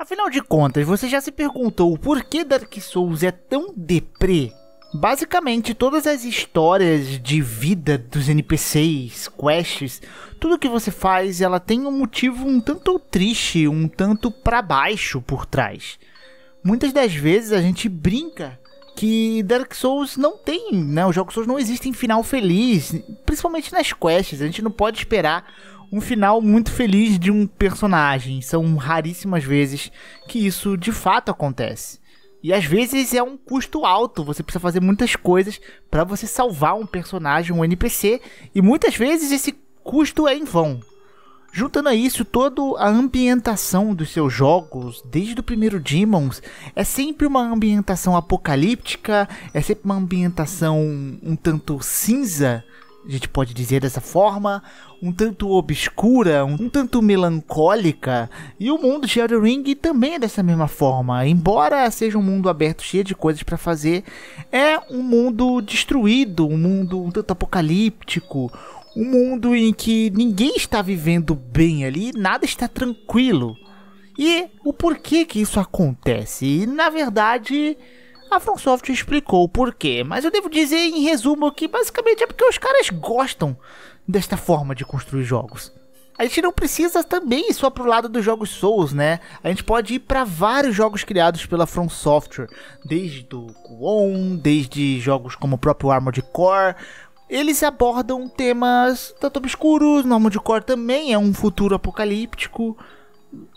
Afinal de contas, você já se perguntou por que Dark Souls é tão deprê? Basicamente, todas as histórias de vida dos NPCs, quests, tudo que você faz, ela tem um motivo um tanto triste, um tanto para baixo por trás. Muitas das vezes a gente brinca que Dark Souls não tem, né? Os jogos Souls não existem final feliz, principalmente nas quests. A gente não pode esperar um final muito feliz de um personagem. São raríssimas vezes que isso de fato acontece. E às vezes é um custo alto, você precisa fazer muitas coisas para você salvar um personagem, um NPC, e muitas vezes esse custo é em vão. Juntando a isso, toda a ambientação dos seus jogos, desde o primeiro Demons, é sempre uma ambientação apocalíptica, é sempre uma ambientação um tanto cinza, a gente pode dizer dessa forma, um tanto obscura, um tanto melancólica, e o mundo de Elden Ring também é dessa mesma forma. Embora seja um mundo aberto, cheio de coisas para fazer, é um mundo destruído, um mundo um tanto apocalíptico, um mundo em que ninguém está vivendo bem ali, nada está tranquilo. E o porquê que isso acontece? E na verdade, a FromSoft explicou o porquê, mas eu devo dizer em resumo que basicamente é porque os caras gostam desta forma de construir jogos. A gente não precisa também ir só pro lado dos jogos Souls, né? A gente pode ir para vários jogos criados pela From Software, desde o Kuon, desde jogos como o próprio Armored Core. Eles abordam temas tanto obscuros, no Armored Core também é um futuro apocalíptico.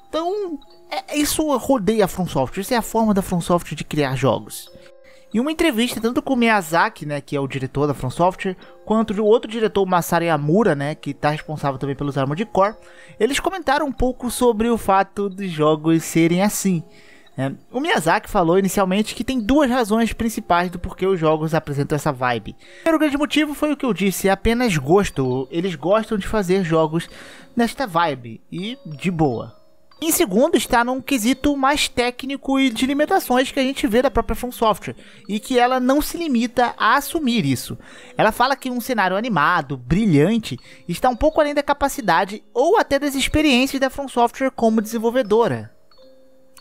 Então, é, isso rodeia a From Software, isso é a forma da From Software de criar jogos. Em uma entrevista, tanto com o Miyazaki, né, que é o diretor da From Software, quanto o outro diretor, Masaru Yamura, né, que está responsável também pelos Armored Core, eles comentaram um pouco sobre o fato dos jogos serem assim. Né? O Miyazaki falou inicialmente que tem duas razões principais do porquê os jogos apresentam essa vibe. O primeiro grande motivo foi o que eu disse, é apenas gosto. Eles gostam de fazer jogos nesta vibe e de boa. Em segundo, está num quesito mais técnico e de limitações que a gente vê da própria From Software, e que ela não se limita a assumir isso. Ela fala que um cenário animado, brilhante, está um pouco além da capacidade ou até das experiências da From Software como desenvolvedora.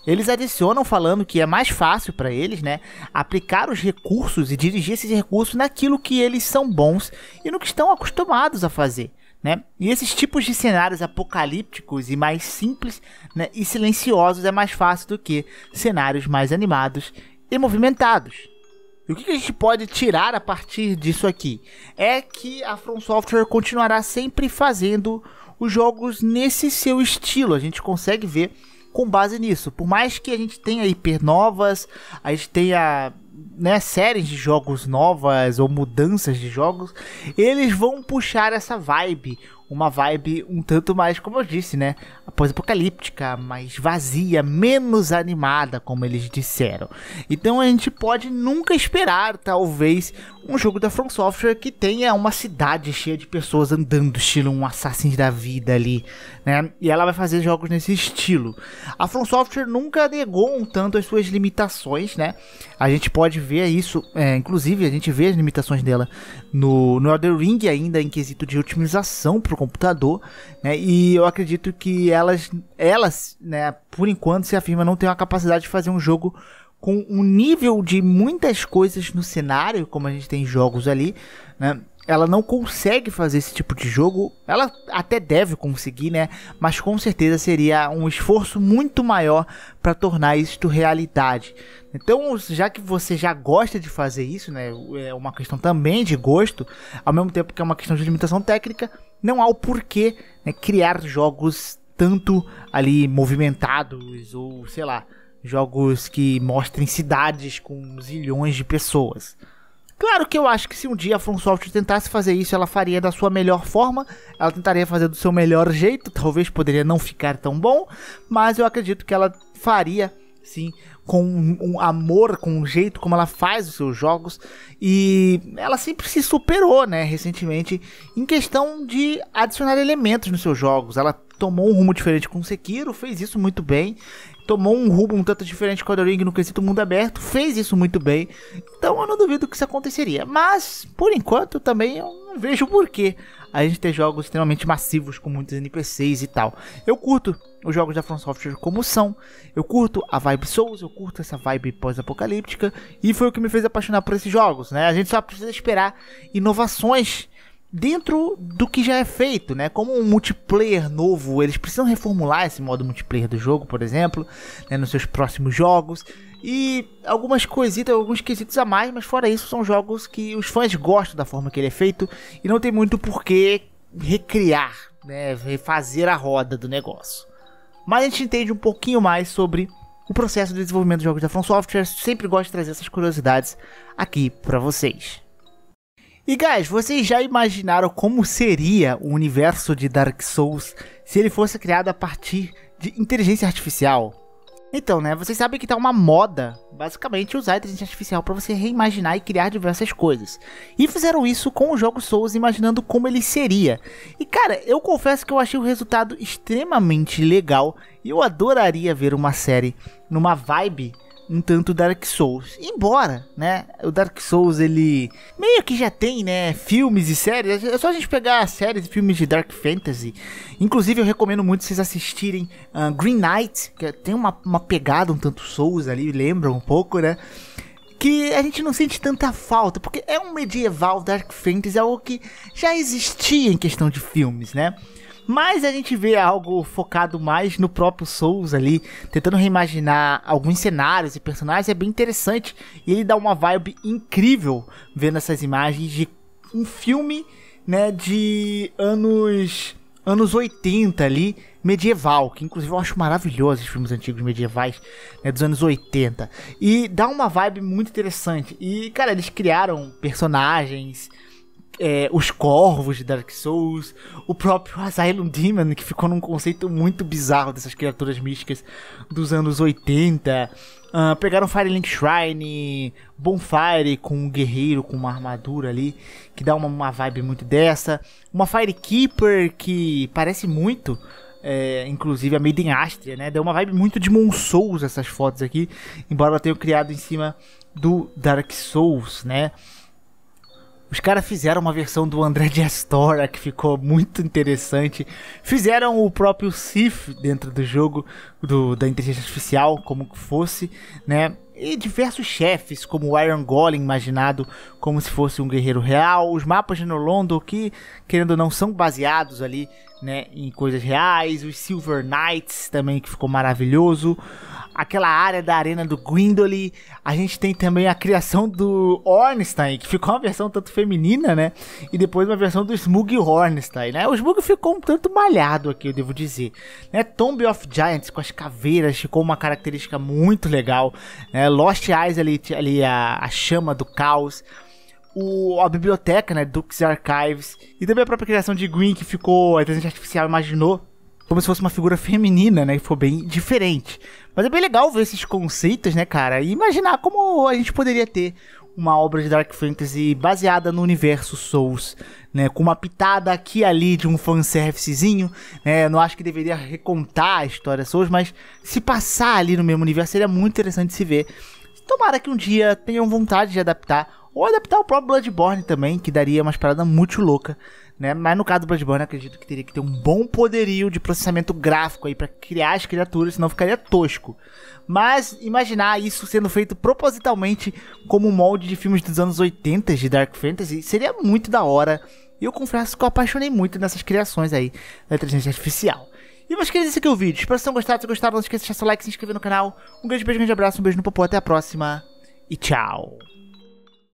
Eles adicionam falando que é mais fácil para eles, né, aplicar os recursos e dirigir esses recursos naquilo que eles são bons e no que estão acostumados a fazer. Né? E esses tipos de cenários apocalípticos e mais simples né, e silenciosos é mais fácil do que cenários mais animados e movimentados. E o que a gente pode tirar a partir disso aqui é que a From Software continuará sempre fazendo os jogos nesse seu estilo. A gente consegue ver com base nisso. Por mais que a gente tenha hiper novas, a gente tenha né, séries de jogos novas ou mudanças de jogos, eles vão puxar essa vibe uma vibe um tanto mais, como eu disse, né? Pós-apocalíptica, mais vazia, menos animada, como eles disseram. Então a gente pode nunca esperar, talvez, um jogo da From Software que tenha uma cidade cheia de pessoas andando, estilo um Assassin's da vida ali, né? E ela vai fazer jogos nesse estilo. A From Software nunca negou um tanto as suas limitações, né? A gente pode ver isso, é, inclusive a gente vê as limitações dela no, no Elder Ring ainda, em quesito de otimização pro computador, né? E eu acredito que elas, elas, né, por enquanto se afirma não tem a capacidade de fazer um jogo com um nível de muitas coisas no cenário, como a gente tem jogos ali, né? Ela não consegue fazer esse tipo de jogo. Ela até deve conseguir, né? Mas com certeza seria um esforço muito maior para tornar isso realidade. Então, já que você já gosta de fazer isso, né? É uma questão também de gosto, ao mesmo tempo que é uma questão de limitação técnica não há o porquê né, criar jogos tanto ali movimentados ou sei lá, jogos que mostrem cidades com zilhões de pessoas. Claro que eu acho que se um dia a FromSoft tentasse fazer isso, ela faria da sua melhor forma, ela tentaria fazer do seu melhor jeito, talvez poderia não ficar tão bom, mas eu acredito que ela faria sim com um amor, com um jeito como ela faz os seus jogos. E ela sempre se superou, né, recentemente, em questão de adicionar elementos nos seus jogos. Ela tomou um rumo diferente com Sekiro, fez isso muito bem. Tomou um rumo um tanto diferente com The Ring no quesito mundo aberto, fez isso muito bem. Então eu não duvido que isso aconteceria. Mas, por enquanto, também eu não vejo porquê a gente ter jogos extremamente massivos com muitos NPCs e tal. Eu curto os jogos da From Software como são. Eu curto a vibe Souls, eu curto essa vibe pós-apocalíptica e foi o que me fez apaixonar por esses jogos, né? A gente só precisa esperar inovações dentro do que já é feito, né? Como um multiplayer novo, eles precisam reformular esse modo multiplayer do jogo, por exemplo, né? nos seus próximos jogos e algumas coisitas, alguns quesitos a mais, mas fora isso são jogos que os fãs gostam da forma que ele é feito e não tem muito porquê recriar, né? Refazer a roda do negócio. Mas a gente entende um pouquinho mais sobre o processo de desenvolvimento de jogos da From Software. Sempre gosto de trazer essas curiosidades aqui para vocês. E guys, vocês já imaginaram como seria o universo de Dark Souls se ele fosse criado a partir de inteligência artificial? Então, né, vocês sabem que tá uma moda, basicamente, usar a inteligência artificial para você reimaginar e criar diversas coisas. E fizeram isso com o jogo Souls, imaginando como ele seria. E cara, eu confesso que eu achei o resultado extremamente legal e eu adoraria ver uma série numa vibe um tanto Dark Souls. Embora, né, o Dark Souls ele meio que já tem, né, filmes e séries. É só a gente pegar séries e filmes de Dark Fantasy. Inclusive eu recomendo muito vocês assistirem uh, Green Knight, que tem uma, uma pegada um tanto Souls ali, lembra um pouco, né? que a gente não sente tanta falta, porque é um medieval dark fantasy, é algo que já existia em questão de filmes, né? Mas a gente vê algo focado mais no próprio Souls ali, tentando reimaginar alguns cenários e personagens, é bem interessante. E ele dá uma vibe incrível vendo essas imagens de um filme, né, de anos anos 80 ali, medieval, que inclusive eu acho maravilhoso os filmes antigos medievais, né, dos anos 80. E dá uma vibe muito interessante. E, cara, eles criaram personagens, é, os corvos de Dark Souls, o próprio Asylum Demon, que ficou num conceito muito bizarro dessas criaturas místicas dos anos 80. Uh, ah, pegaram Firelink Shrine, Bonfire com um guerreiro com uma armadura ali, que dá uma, uma vibe muito dessa. Uma Firekeeper que parece muito é, inclusive a Made in Astria, né? Deu uma vibe muito de Mon Souls essas fotos aqui, embora eu tenha criado em cima do Dark Souls, né? Os caras fizeram uma versão do André de Astora que ficou muito interessante. Fizeram o próprio Sif dentro do jogo, do, da inteligência artificial, como que fosse, né? E diversos chefes, como o Iron Golem, imaginado como se fosse um guerreiro real. Os mapas de Nolondo, que, querendo ou não, são baseados ali né, em coisas reais, os Silver Knights também que ficou maravilhoso, aquela área da arena do Gwendoly, a gente tem também a criação do Ornstein, que ficou uma versão tanto feminina, né, e depois uma versão do Smug Ornstein, né, o Smug ficou um tanto malhado aqui, eu devo dizer, né, Tomb of Giants com as caveiras ficou uma característica muito legal, né, Lost Eyes ali, ali a, a chama do caos, o, a biblioteca, né, Duke's Archives, e também a própria criação de Green, que ficou, a inteligência artificial imaginou, como se fosse uma figura feminina, né, e foi bem diferente. Mas é bem legal ver esses conceitos, né, cara, e imaginar como a gente poderia ter uma obra de Dark Fantasy baseada no universo Souls, né, com uma pitada aqui e ali de um fanservicezinho, né, não acho que deveria recontar a história Souls, mas se passar ali no mesmo universo seria muito interessante se ver. Tomara que um dia tenham vontade de adaptar ou adaptar o próprio Bloodborne também, que daria uma parada muito louca, né? Mas no caso do Bloodborne, acredito que teria que ter um bom poderio de processamento gráfico aí para criar as criaturas, senão ficaria tosco. Mas imaginar isso sendo feito propositalmente como um molde de filmes dos anos 80 de Dark Fantasy seria muito da hora. E eu confesso que eu apaixonei muito nessas criações aí da inteligência artificial. E meus queridos, esse aqui é o vídeo. Espero que vocês tenham gostado. Se gostaram, não esqueça de deixar seu like, se inscrever no canal. Um grande beijo, um grande abraço, um beijo no popô, até a próxima e tchau!